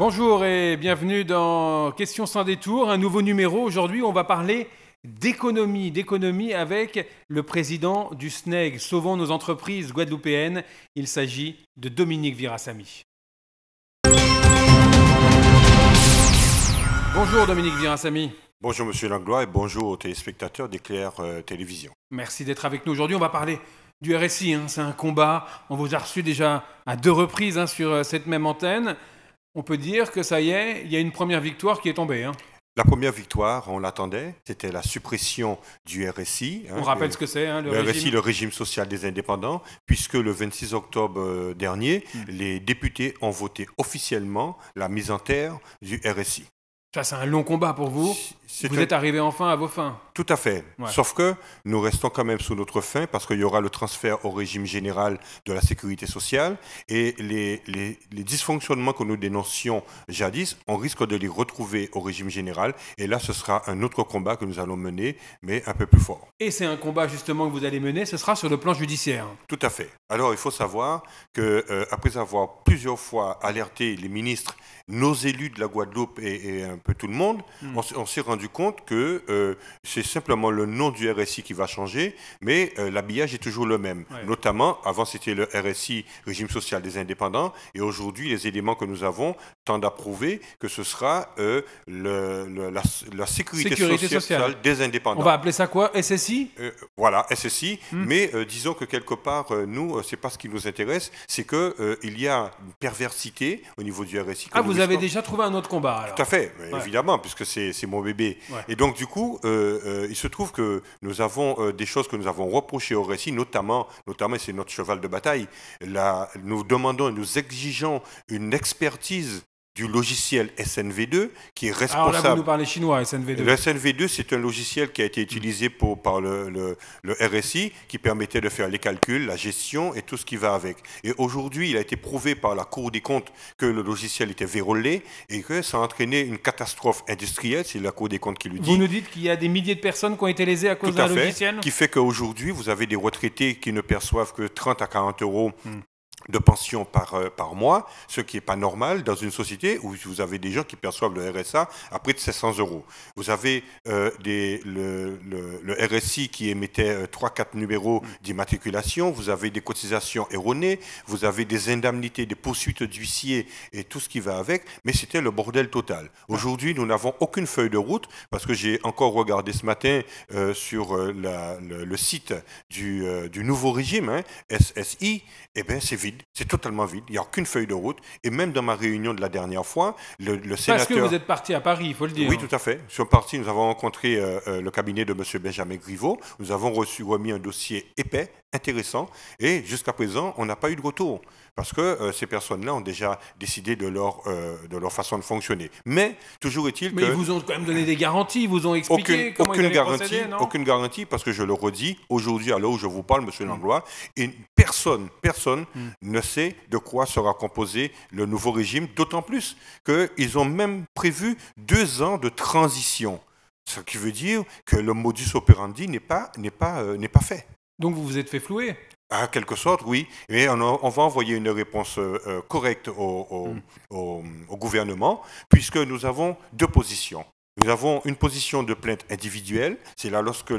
Bonjour et bienvenue dans Questions sans détour, un nouveau numéro. Aujourd'hui, on va parler d'économie, d'économie avec le président du SNEG, Sauvons nos entreprises guadeloupéennes. Il s'agit de Dominique Virasami. Bonjour Dominique Virassami. Bonjour Monsieur Langlois et bonjour aux téléspectateurs d'Éclair euh, Télévision. Merci d'être avec nous aujourd'hui. On va parler du RSI, hein. c'est un combat. On vous a reçu déjà à deux reprises hein, sur euh, cette même antenne on peut dire que ça y est, il y a une première victoire qui est tombée. Hein. La première victoire, on l'attendait, c'était la suppression du RSI. Hein, on rappelle ce que c'est, hein, le, RSI, le régime social des indépendants, puisque le 26 octobre euh, dernier, hmm. les députés ont voté officiellement la mise en terre du RSI. Ça, c'est un long combat pour vous. Vous êtes arrivé enfin à vos fins. Tout à fait. Sauf que nous restons quand même sous notre fin parce qu'il y aura le transfert au régime général de la sécurité sociale et les, dysfonctionnements que nous dénoncions jadis, on risque de les retrouver au régime général. Et là, ce sera un autre combat que nous allons mener, mais un peu plus fort. Et c'est un combat justement que vous allez mener, ce sera sur le plan judiciaire. Tout à fait. Alors, il faut savoir que euh, après avoir plusieurs fois alerté les ministres, nos élus de la Guadeloupe et, un peu tout le monde, hmm. on, s'est rendu compte que euh, c'est simplement le nom du RSI qui va changer, mais euh, l'habillage est toujours le même. Notamment, avant c'était le RSI, régime social des indépendants, et aujourd'hui les éléments que nous avons Tant à que ce sera euh, le, la, sécurité, sociale, des indépendants. On va appeler ça quoi SSI euh, Voilà, SSI. Hmm. Mais euh, disons que quelque part, nous, c'est pas ce qui nous intéresse, c'est que il y a une perversité au niveau du RSI. Ah, vous avez déjà trouvé un autre combat Tout à fait, évidemment, puisque c'est mon bébé. Et donc du coup, il se trouve que nous avons des choses que nous avons reprochées au RSI, notamment, notamment, c'est notre cheval de bataille. nous demandons, nous exigeons une expertise du logiciel SNV2 qui est ah, responsable. Alors là, nous chinois, SNV2. Le SNV2, c'est un logiciel qui a été utilisé pour, par le, RSI qui permettait de faire les calculs, la gestion et tout ce qui va avec. Et aujourd'hui, il a été prouvé par la Cour des comptes que le logiciel était vérolé et que ça a entraîné une catastrophe industrielle, c'est la Cour des comptes qui le dit. Vous nous dites qu'il y a des milliers de personnes qui ont été lésées à cause d'un logiciel Qui fait qu'aujourd'hui, vous avez des retraités qui ne perçoivent que 30 à 40 euros hmm de pension par, euh, par mois, ce qui n'est pas normal dans une société où vous avez des gens qui perçoivent le RSA à près de 700 euros. Vous avez euh, le, RSI qui émettait 3-4 euh, numéros d'immatriculation, vous avez des cotisations erronées, vous avez des indemnités, des poursuites d'huissier et tout ce qui va avec, mais c'était le bordel total. Aujourd'hui, nous n'avons aucune feuille de route parce que j'ai encore regardé ce matin sur le, site du, nouveau régime, hein, SSI, et eh bien c'est vide c'est totalement vide, il n'y a aucune feuille de route. Et même dans ma réunion de la dernière fois, le, sénateur... Parce que vous êtes parti à Paris, il faut le dire. Oui, tout à fait. Sur partis, nous avons rencontré euh, euh, le cabinet de M. Benjamin Griveaux. Nous avons reçu, remis un dossier épais, intéressant, et jusqu'à présent, on n'a pas eu de retour parce que euh, ces personnes-là ont déjà décidé de leur, euh, de leur façon de fonctionner. Mais toujours est-il que... Mais ils vous ont quand même donné des garanties, ils vous ont expliqué aucune, comment aucune ils garantie, procéder, Aucune garantie, parce que je le redis, aujourd'hui, à l'heure où je vous parle, Monsieur Langlois, une personne, personne hmm. ne sait de quoi sera composé le nouveau régime, d'autant plus qu'ils ont même prévu deux ans de transition. Ce qui veut dire que le modus operandi n'est pas, n'est pas, euh, n'est pas fait. Donc vous vous êtes fait flouer à quelque sorte, oui, mais on, va envoyer une réponse euh, euh, correcte mm. au, gouvernement, puisque nous avons deux positions. Nous avons une position de plainte individuelle, c'est là lorsque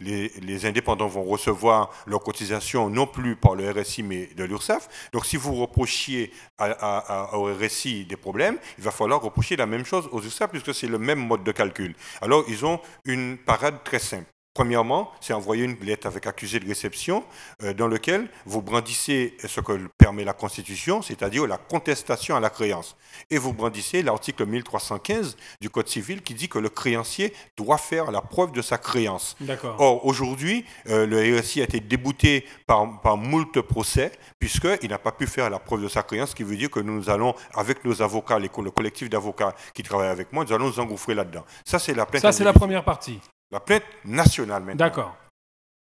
les, indépendants vont recevoir leur cotisation non plus par le RSI mais de l'URSSAF. Donc si vous reprochiez au RSI des problèmes, il va falloir reprocher la même chose aux URSSAF puisque c'est le même mode de calcul. Alors ils ont une parade très simple. Premièrement, c'est envoyer une lettre avec accusé de réception euh, dans lequel vous brandissez ce que permet la Constitution, c'est-à-dire la contestation à la créance. Et vous brandissez l'article 1315 du Code civil qui dit que le créancier doit faire la preuve de sa créance. Or, aujourd'hui, euh, le RSI a été débouté par, par moult procès puisqu'il n'a pas pu faire la preuve de sa créance, ce qui veut dire que nous allons, avec nos avocats, le collectif d'avocats qui travaille avec moi, nous allons nous engouffrer là-dedans. Ça, c'est la, la première partie. La plainte nationale maintenant. D'accord.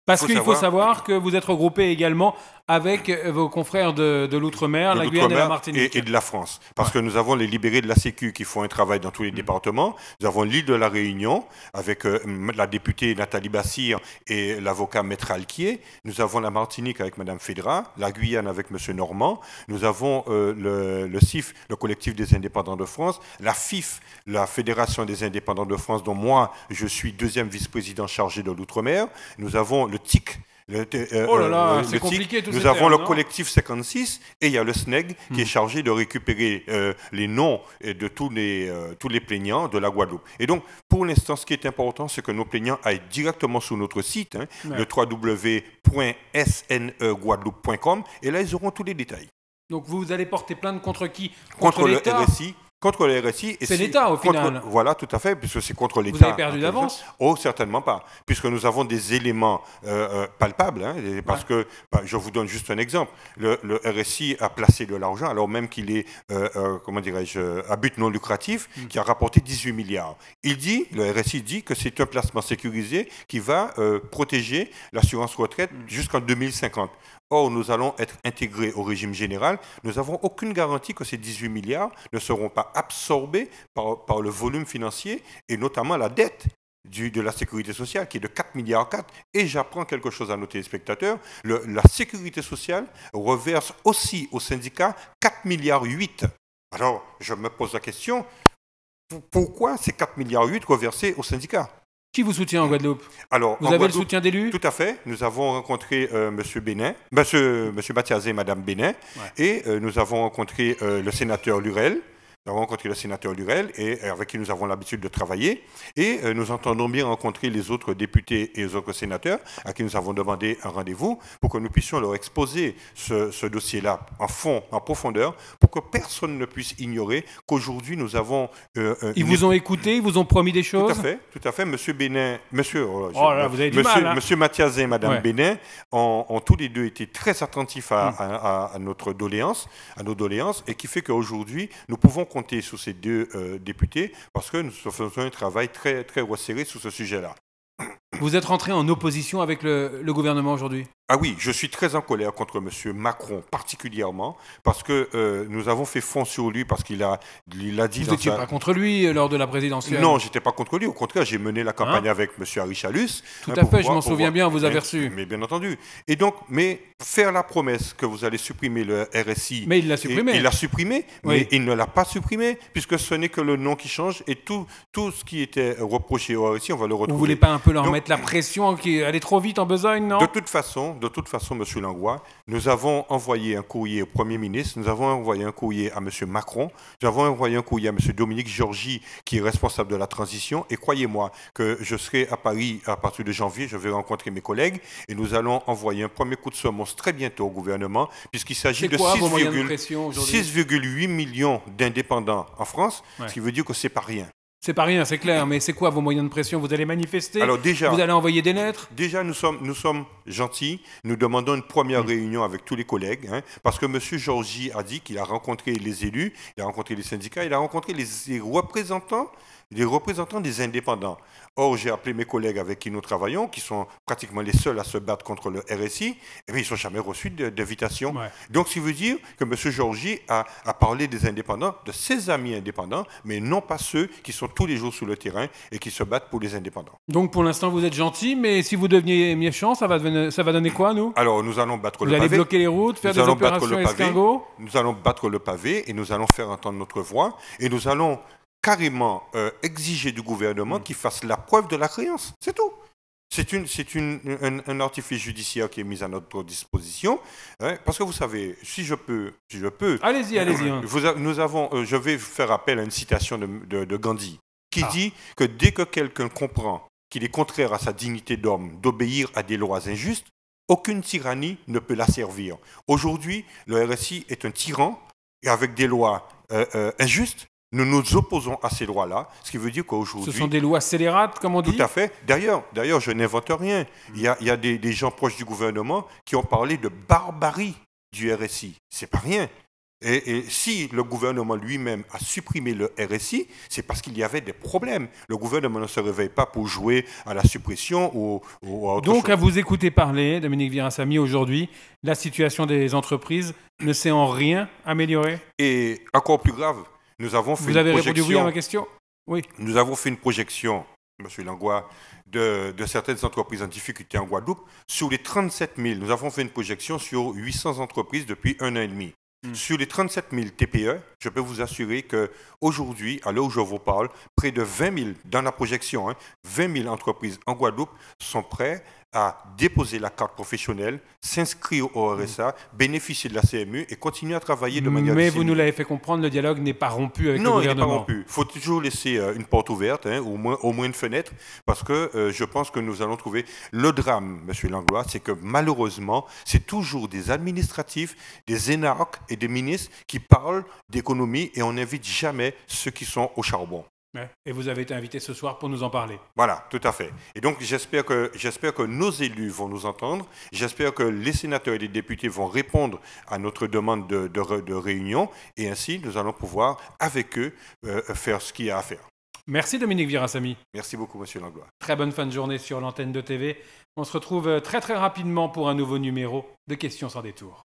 Parce qu'il faut, savoir que vous êtes regroupé également avec euh, vos confrères de, l'outre-mer, la Guyane et la Martinique. Et, de la France. Parce que nous avons les libérés de la Sécu qui font un travail dans tous les mm. départements. Nous avons l'île de la Réunion avec euh, la députée Nathalie Bassir et l'avocat Maître Alquier. Nous avons la Martinique avec Madame Fédra, la Guyane avec M. Normand. Nous avons euh, le, le, CIF, le collectif des indépendants de France, la FIF, la Fédération des indépendants de France, dont moi, je suis deuxième vice-président chargé de l'outre-mer. Nous avons le TIC, euh, oh là là, euh, c'est compliqué Nous avons le hein. collectif 56 et il y a le SNEG qui hmm. est chargé de récupérer euh, les noms de tous les, tous les plaignants de la Guadeloupe. Et donc, pour l'instant, ce qui est important, c'est que nos plaignants aillent directement sur notre site, hein, le www.sneguadeloupe.com, et là, ils auront tous les détails. Donc, vous allez porter plainte contre qui Contre, contre le RSI, Contre le RSI. C'est l'État, au final. voilà, tout à fait, puisque c'est contre l'État. Vous avez perdu d'avance Oh, certainement pas, puisque nous avons des éléments euh, euh, palpables. Hein, parce que, bah, je vous donne juste un exemple. Le, RSI a placé de l'argent, alors même qu'il est, euh, comment dirais-je, à but non lucratif, hmm. qui a rapporté 18 milliards. Il dit, le RSI dit que c'est un placement sécurisé qui va protéger l'assurance retraite hmm. jusqu'en 2050. Or, nous allons être intégrés au régime général. Nous n'avons aucune garantie que ces 18 milliards ne seront pas absorbés par, le volume financier et notamment la dette de la sécurité sociale qui est de 4 milliards 4 et j'apprends quelque chose à nos téléspectateurs la sécurité sociale reverse aussi aux syndicats 4 milliards 8 alors je me pose la question pourquoi ces 4 milliards 8 reversés au syndicat qui vous soutient en Guadeloupe Alors, Vous avez le soutien d'élus Tout à fait. Nous avons rencontré euh, M. Bénin, M. Monsieur, et Mme Bénin, et euh, nous avons rencontré euh, le sénateur Lurel, rencontrer le sénateur Lurel, et, euh, avec qui nous avons l'habitude de travailler, et euh, nous entendons bien rencontrer les autres députés et les autres sénateurs, à qui nous avons demandé un rendez-vous, pour que nous puissions leur exposer ce, dossier-là en fond, en profondeur, pour que personne ne puisse ignorer qu'aujourd'hui nous avons... Euh, ils vous ont écouté, ils vous ont promis des choses Tout à fait, tout à fait. Monsieur Bénin, monsieur... Oh, Mathias et madame Bénin ont, tous les deux été très attentifs hmm. à, notre doléance, à nos doléances, et qui fait qu'aujourd'hui, nous pouvons sous sur ces deux euh, députés parce que nous faisons un travail très, très resserré sur ce sujet-là. Vous êtes rentré en opposition avec le gouvernement aujourd'hui ah oui, je suis très en colère contre M. Macron, particulièrement, parce que euh, nous avons fait fond sur lui, parce qu'il a, il a dit... Vous n'étiez pas contre lui euh, lors de la présidentielle Non, j'étais pas contre lui. Au contraire, j'ai mené la campagne hein avec M. Harry Tout hein, à fait, je m'en souviens bien, vous avez reçu. Mais bien entendu. Et donc, mais faire la promesse que vous allez supprimer le RSI... Mais il l'a supprimé. il l'a supprimé, mais il ne l'a pas supprimé, puisque ce n'est que le nom qui change, et tout, tout ce qui était reproché au RSI, on va le retrouver. Vous voulez pas un peu leur mettre la pression, qui allait trop vite en besogne, non De toute façon de toute façon, M. Langlois, nous avons envoyé un courrier au Premier ministre, nous avons envoyé un courrier à M. Macron, nous avons envoyé un courrier à M. Dominique Georgie, qui est responsable de la transition. Et croyez-moi que je serai à Paris à partir de janvier, je vais rencontrer mes collègues et nous allons envoyer un premier coup de semonce très bientôt au gouvernement, puisqu'il s'agit de 6,8 millions d'indépendants en France, ce qui veut dire que ce n'est pas rien. C'est pas rien, c'est clair, mais c'est quoi vos moyens de pression Vous allez manifester Vous allez envoyer des lettres Déjà, nous sommes, nous sommes gentils. Nous demandons une première réunion avec tous les collègues, hein, parce que M. Georgi a dit qu'il a rencontré les élus, il a rencontré les syndicats, il a rencontré les représentants des représentants des indépendants. Or, j'ai appelé mes collègues avec qui nous travaillons, qui sont pratiquement les seuls à se battre contre le RSI, et eh bien, ils sont jamais reçu d'invitation. Donc, ce qui veut dire que M. Georgie a, parlé des indépendants, de ses amis indépendants, mais non pas ceux qui sont tous les jours sur le terrain et qui se battent pour les indépendants. Donc, pour l'instant, vous êtes gentil, mais si vous deveniez méchant, ça va, ça va donner quoi, nous Alors, nous allons battre le pavé. Vous allez bloquer les routes, faire des opérations escargots Nous allons battre le pavé et nous allons faire entendre notre voix et nous allons carrément euh, exiger du gouvernement mm. qu'il fasse la preuve de la créance. C'est tout. C'est un, artifice judiciaire qui est mis à notre disposition, hein. parce que vous savez, si je peux, je peux. Allez-y, allez-y. Euh, hein. nous avons, euh, je vais faire appel à une citation de, Gandhi qui ah. dit que dès que quelqu'un comprend qu'il est contraire à sa dignité d'homme d'obéir à des lois injustes, aucune tyrannie ne peut la servir. Aujourd'hui, le RSI est un tyran et avec des lois injustes nous nous opposons à ces lois-là, ce qui veut dire qu'aujourd'hui... Ce sont des lois scélérates, comme on dit Tout à fait. D'ailleurs, d'ailleurs je n'invente rien. Il y a, des, gens proches du gouvernement qui ont parlé de barbarie du RSI. C'est pas rien. Et, si le gouvernement lui-même a supprimé le RSI, c'est parce qu'il y avait des problèmes. Le gouvernement ne se réveille pas pour jouer à la suppression ou, à autre Donc, à vous écouter parler, Dominique Virasamy, aujourd'hui, la situation des entreprises ne s'est en rien améliorée Et encore plus grave, nous avons fait Vous une projection, répondu oui ma question Oui. Nous avons fait une projection, M. l'Angois, de, certaines entreprises en difficulté en Guadeloupe. Sur les 37 000, nous avons fait une projection sur 800 entreprises depuis un an et demi. Hmm. Sur les 37 000 TPE, je peux vous assurer qu'aujourd'hui, à l'heure où je vous parle, près de 20 000, dans la projection, 20 hein, 000 entreprises en Guadeloupe sont prêtes à déposer la carte professionnelle, s'inscrire au RSA, bénéficier de la CMU et continuer à travailler de manière Mais vous nous l'avez fait comprendre, le dialogue n'est pas rompu avec le gouvernement. Non, il n'est pas rompu. Il faut toujours laisser euh, une porte ouverte, hein, au, moins, une fenêtre, parce que euh, je pense que nous allons trouver... Le drame, M. Langlois, c'est que malheureusement, c'est toujours des administratifs, des énarques et des ministres qui parlent d'économie et on n'invite jamais ceux qui sont au charbon. Et vous avez été invité ce soir pour nous en parler. Voilà, tout à fait. Et donc j'espère que, j'espère que nos élus vont nous entendre, j'espère que les sénateurs et les députés vont répondre à notre demande de, de, réunion, et ainsi nous allons pouvoir, avec eux, euh, faire ce qu'il y a à faire. Merci Dominique Virassami. Merci beaucoup Monsieur Langlois. Très bonne fin de journée sur l'antenne de TV. On se retrouve euh, très très rapidement pour un nouveau numéro de Questions sans détour.